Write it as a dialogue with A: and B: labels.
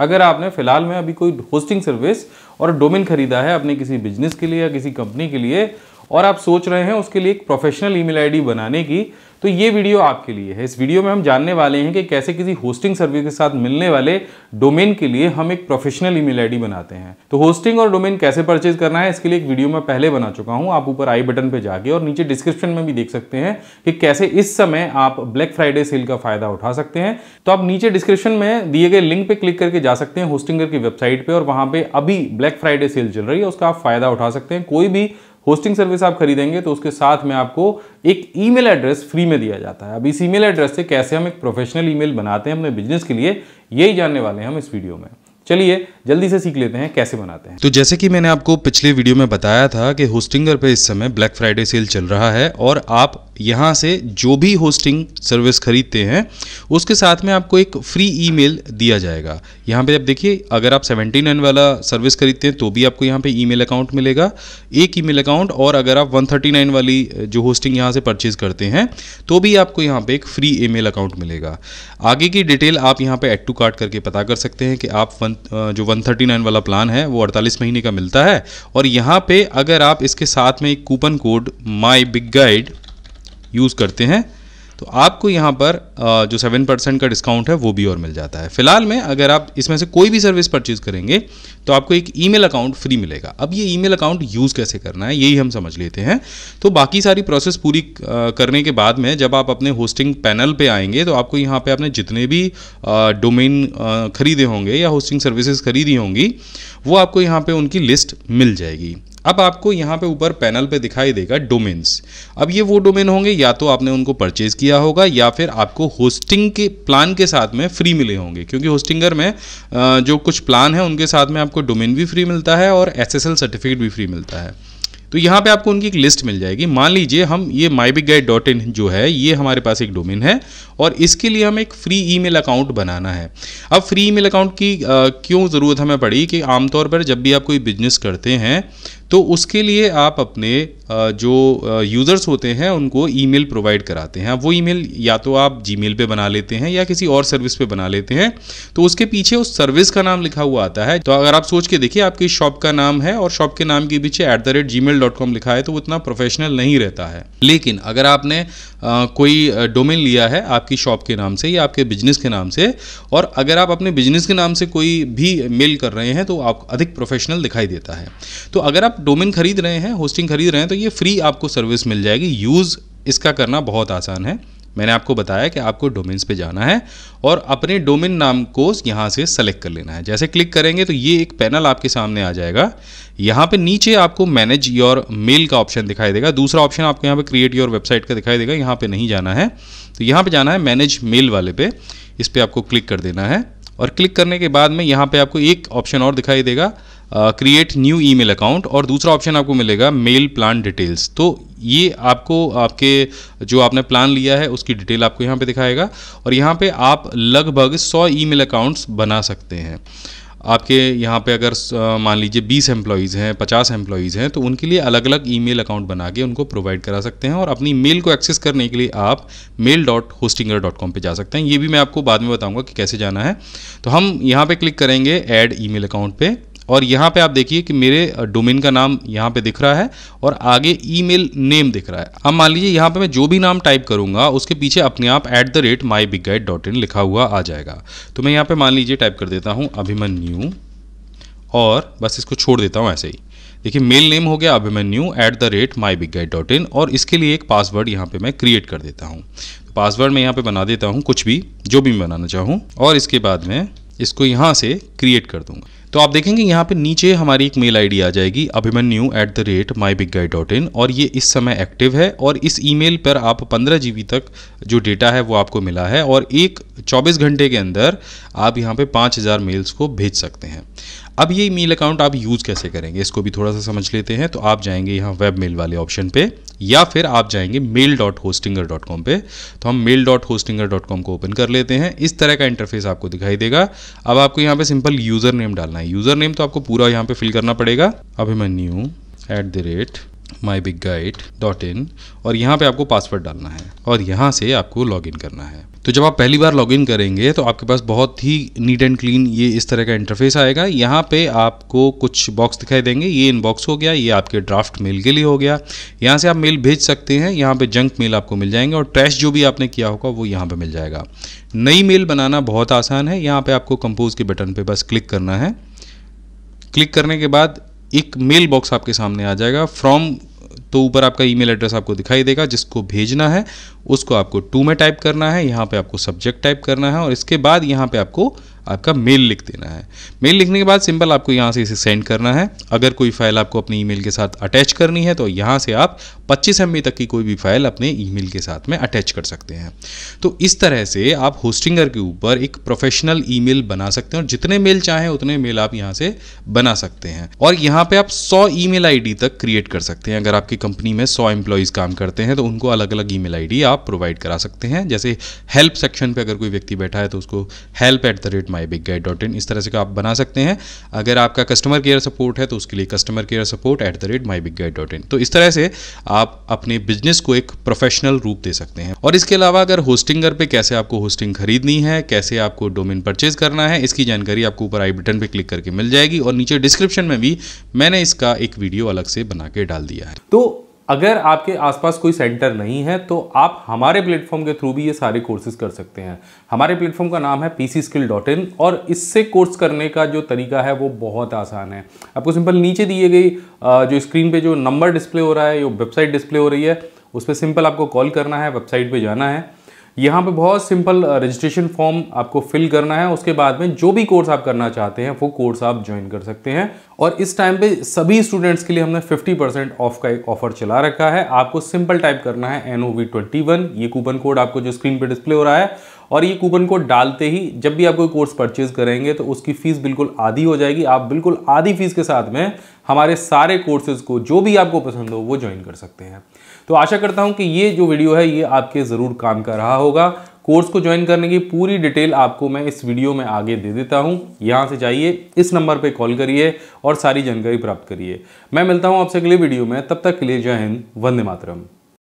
A: अगर आपने फिलहाल में अभी कोई होस्टिंग सर्विस और डोमेन खरीदा है अपने किसी बिजनेस के लिए या किसी कंपनी के लिए और आप सोच रहे हैं उसके लिए एक प्रोफेशनल ईमेल आईडी बनाने की तो ये वीडियो आपके लिए है इस वीडियो में हम जानने वाले हैं कि कैसे किसी होस्टिंग सर्विस के साथ मिलने वाले डोमेन के लिए हम एक प्रोफेशनल ईमेल आईडी बनाते हैं तो होस्टिंग और डोमेन कैसे परचेज करना है इसके लिए एक वीडियो मैं पहले बना चुका हूं आप ऊपर आई बटन पर जाके और नीचे डिस्क्रिप्शन में भी देख सकते हैं कि कैसे इस समय आप ब्लैक फ्राइडे सेल का फायदा उठा सकते हैं तो आप नीचे डिस्क्रिप्शन में दिए गए लिंक पे क्लिक करके जा सकते हैं होस्टिंगर की वेबसाइट पर और वहां पर अभी ब्लैक फ्राइडे सेल चल रही है उसका आप फायदा उठा सकते हैं कोई भी होस्टिंग सर्विस आप खरीदेंगे तो उसके साथ में आपको एक ईमेल एड्रेस फ्री में दिया जाता है अब इस ईमेल एड्रेस से कैसे हम एक प्रोफेशनल ईमेल बनाते हैं अपने बिजनेस के लिए यही जानने वाले हैं हम इस वीडियो में चलिए जल्दी से सीख लेते हैं कैसे बनाते हैं तो जैसे कि मैंने आपको पिछले वीडियो में बताया था कि होस्टिंगर पे इस समय ब्लैक फ्राइडे सेल चल रहा है और आप यहाँ से जो भी होस्टिंग सर्विस खरीदते हैं उसके साथ में आपको एक फ्री ईमेल दिया जाएगा यहाँ पे आप देखिए अगर आप सेवेंटी नाइन वाला सर्विस खरीदते हैं तो भी आपको यहाँ पे ईमेल अकाउंट मिलेगा एक ईमेल अकाउंट और अगर आप वन थर्टी नाइन वाली जो होस्टिंग यहाँ से परचेज करते हैं तो भी आपको यहाँ पर एक फ्री ई अकाउंट मिलेगा आगे की डिटेल आप यहाँ पर एड टू कार्ट करके पता कर सकते हैं कि आप वन वन जो 139 वाला प्लान है वो 48 महीने का मिलता है और यहाँ पे अगर आप इसके साथ में एक coupon code my big guide use करते हैं तो आपको यहाँ पर जो सेवन परसेंट का डिस्काउंट है वो भी और मिल जाता है फिलहाल में अगर आप इसमें से कोई भी सर्विस परचेज करेंगे तो आपको एक ईमेल अकाउंट फ्री मिलेगा अब ये ईमेल अकाउंट यूज़ कैसे करना है यही हम समझ लेते हैं तो बाकी सारी प्रोसेस पूरी करने के बाद में जब आप अपने होस्टिंग पैनल पर आएंगे तो आपको यहाँ पर आपने जितने भी डोमेन ख़रीदे होंगे या होस्टिंग सर्विसेज खरीदी होंगी वो आपको यहाँ पर उनकी लिस्ट मिल जाएगी अब आपको यहाँ पे ऊपर पैनल पे दिखाई देगा डोमेन्स अब ये वो डोमेन होंगे या तो आपने उनको परचेज़ किया होगा या फिर आपको होस्टिंग के प्लान के साथ में फ्री मिले होंगे क्योंकि होस्टिंगर में जो कुछ प्लान है उनके साथ में आपको डोमेन भी फ्री मिलता है और एस सर्टिफिकेट भी फ्री मिलता है तो यहाँ पे आपको उनकी एक लिस्ट मिल जाएगी मान लीजिए हम ये my big guide dot in जो है ये हमारे पास एक डोमेन है और इसके लिए हमें एक फ्री ईमेल अकाउंट बनाना है अब फ्री ईमेल अकाउंट की आ, क्यों ज़रूरत हमें पड़ी कि आमतौर पर जब भी आप कोई बिजनेस करते हैं तो उसके लिए आप अपने जो यूज़र्स होते हैं उनको ईमेल प्रोवाइड कराते हैं वो ईमेल या तो आप जीमेल पे बना लेते हैं या किसी और सर्विस पे बना लेते हैं तो उसके पीछे उस सर्विस का नाम लिखा हुआ आता है तो अगर आप सोच के देखिए आपकी शॉप का नाम है और शॉप के नाम के पीछे at the rate Gmail dot com लिखा है तो वो उतना प्रोफेशनल नहीं रहता है लेकिन अगर आपने कोई डोमेन लिया है आपकी शॉप के नाम से या आपके बिजनेस के नाम से और अगर आप अपने बिजनेस के नाम से कोई भी मेल कर रहे हैं तो आप अधिक प्रोफेशनल दिखाई देता है तो अगर आप डोमेन खरीद रहे हैं होस्टिंग खरीद रहे हैं तो ये फ्री आपको सर्विस मिल जाएगी यूज़ इसका करना बहुत आसान है मैंने आपको बताया कि आपको डोमेन्स पे जाना है और अपने डोमेन नाम को यहाँ से सेलेक्ट कर लेना है जैसे क्लिक करेंगे तो ये एक पैनल आपके सामने आ जाएगा यहाँ पे नीचे आपको मैनेज योर मेल का ऑप्शन दिखाई देगा दूसरा ऑप्शन आपको यहाँ पे क्रिएट योर वेबसाइट का दिखाई देगा यहाँ पे नहीं जाना है तो यहाँ पर जाना है मैनेज मेल वाले पे इस पर आपको क्लिक कर देना है और क्लिक करने के बाद में यहाँ पर आपको एक ऑप्शन और दिखाई देगा क्रिएट न्यू ईमेल अकाउंट और दूसरा ऑप्शन आपको मिलेगा मेल प्लान डिटेल्स तो ये आपको आपके जो आपने प्लान लिया है उसकी डिटेल आपको यहाँ पे दिखाएगा और यहाँ पे आप लगभग 100 ईमेल अकाउंट्स बना सकते हैं आपके यहाँ पे अगर uh, मान लीजिए 20 एम्प्लॉयज़ हैं 50 एम्प्लॉयज़ हैं तो उनके लिए अलग अलग ईमेल अकाउंट बना के उनको प्रोवाइड करा सकते हैं और अपनी मेल को एक्सेस करने के लिए आप mail dot Hostinger dot com पर जा सकते हैं ये भी मैं आपको बाद में बताऊँगा कि कैसे जाना है तो हम यहाँ पर क्लिक करेंगे एड ई अकाउंट पर और यहाँ पे आप देखिए कि मेरे डोमेन का नाम यहाँ पे दिख रहा है और आगे ईमेल नेम दिख रहा है अब मान लीजिए यहाँ पे मैं जो भी नाम टाइप करूँगा उसके पीछे अपने आप at the rate my big guide dot in लिखा हुआ आ जाएगा तो मैं यहाँ पे मान लीजिए टाइप कर देता हूँ अभिमन्यू और बस इसको छोड़ देता हूँ ऐसे ही देखिए मेल नेम हो गया Abhimanyu at the rate my big guide dot in और इसके लिए एक पासवर्ड यहाँ पे मैं क्रिएट कर देता हूँ पासवर्ड मैं यहाँ पे बना देता हूँ कुछ भी जो भी मैं बनाना चाहूँ और इसके बाद मैं इसको यहाँ से क्रिएट कर दूँगा तो आप देखेंगे यहाँ पे नीचे हमारी एक मेल आईडी आ जाएगी Abhimanyu at the rate my big guide dot in और ये इस समय एक्टिव है और इस ईमेल पर आप पंद्रह जी तक जो डेटा है वो आपको मिला है और एक चौबीस घंटे के अंदर आप यहाँ पे पाँच हज़ार मेल्स को भेज सकते हैं अब ये मेल अकाउंट आप यूज़ कैसे करेंगे इसको भी थोड़ा सा समझ लेते हैं तो आप जाएंगे यहाँ वेब मेल वाले ऑप्शन पे या फिर आप जाएंगे mail dot Hostinger dot com पर तो हम mail dot Hostinger dot com को ओपन कर लेते हैं इस तरह का इंटरफेस आपको दिखाई देगा अब आपको यहाँ पे सिंपल यूज़र नेम डालना है यूज़र नेम तो आपको पूरा यहाँ पे फिल करना पड़ेगा new at the rate my big guide dot in और यहाँ पे आपको पासवर्ड डालना है और यहाँ से आपको लॉग इन करना है तो जब आप पहली बार लॉगिन करेंगे तो आपके पास बहुत ही नीट एंड क्लीन ये इस तरह का इंटरफेस आएगा यहाँ पे आपको कुछ बॉक्स दिखाई देंगे ये इनबॉक्स हो गया ये आपके ड्राफ्ट मेल के लिए हो गया यहाँ से आप मेल भेज सकते हैं यहाँ पे जंक मेल आपको मिल जाएंगे और ट्रैश जो भी आपने किया होगा वो यहाँ पर मिल जाएगा नई मेल बनाना बहुत आसान है यहाँ पर आपको कंपोज के बटन पर बस क्लिक करना है क्लिक करने के बाद एक मेल बॉक्स आपके सामने आ जाएगा फ्रॉम तो ऊपर आपका ईमेल एड्रेस आपको दिखाई देगा जिसको भेजना है उसको आपको टू में टाइप करना है यहाँ पे आपको सब्जेक्ट टाइप करना है और इसके बाद यहाँ पे आपको आपका मेल लिख देना है मेल लिखने के बाद सिंपल आपको यहाँ से इसे सेंड करना है अगर कोई फाइल आपको अपने ईमेल के साथ अटैच करनी है तो यहाँ से आप 25 एम तक की कोई भी फाइल अपने ईमेल के साथ में अटैच कर सकते हैं तो इस तरह से आप होस्टिंगर के ऊपर एक प्रोफेशनल ईमेल बना सकते हैं और जितने मेल चाहें उतने मेल आप यहाँ से बना सकते हैं और यहाँ पर आप सौ ई मेल तक क्रिएट कर सकते हैं अगर आपकी कंपनी में सौ एम्प्लॉयज काम करते हैं तो उनको अलग अलग ई मेल आप प्रोवाइड करा सकते हैं जैसे हेल्प सेक्शन पर अगर कोई व्यक्ति बैठा है तो उसको help at the rate my big guide dot in इस तरह से आप बना सकते हैं अगर आपका कस्टमर केयर सपोर्ट है तो उसके लिए customer care support at the rate my big guide dot in तो इस तरह से आप अपने बिजनेस को एक प्रोफेशनल रूप दे सकते हैं और इसके अलावा अगर होस्टिंगर पे कैसे आपको होस्टिंग खरीदनी है कैसे आपको डोमेन परचेज करना है इसकी जानकारी आपको ऊपर आई बटन पर क्लिक करके मिल जाएगी और नीचे डिस्क्रिप्शन में भी मैंने इसका एक वीडियो अलग से बना के डाल दिया है तो अगर आपके आसपास कोई सेंटर नहीं है तो आप हमारे प्लेटफॉर्म के थ्रू भी ये सारे कोर्सेज कर सकते हैं हमारे प्लेटफॉर्म का नाम है P C skill dot in और इससे कोर्स करने का जो तरीका है वो बहुत आसान है आपको सिंपल नीचे दिए गई जो स्क्रीन पे जो नंबर डिस्प्ले हो रहा है जो वेबसाइट डिस्प्ले हो रही है उस पर सिंपल आपको कॉल करना है वेबसाइट पर जाना है यहाँ पे बहुत सिंपल रजिस्ट्रेशन फॉर्म आपको फिल करना है उसके बाद में जो भी कोर्स आप करना चाहते हैं वो कोर्स आप ज्वाइन कर सकते हैं और इस टाइम पे सभी स्टूडेंट्स के लिए हमने 50 परसेंट ऑफ का एक ऑफर चला रखा है आपको सिंपल टाइप करना है N O V twenty one ये कूपन कोड आपको जो स्क्रीन पे डिस्प्ले हो रहा है और ये कूपन कोड डालते ही जब भी आप कोई कोर्स परचेज करेंगे तो उसकी फ़ीस बिल्कुल आधी हो जाएगी आप बिल्कुल आधी फीस के साथ में हमारे सारे कोर्सेज को जो भी आपको पसंद हो वो ज्वाइन कर सकते हैं तो आशा करता हूँ कि ये जो वीडियो है ये आपके ज़रूर काम का रहा होगा कोर्स को ज्वाइन करने की पूरी डिटेल आपको मैं इस वीडियो में आगे दे देता हूँ यहाँ से जाइए इस नंबर पे कॉल करिए और सारी जानकारी प्राप्त करिए मैं मिलता हूँ आपसे अगले वीडियो में तब तक के लिए जय हिंद वंदे मातरम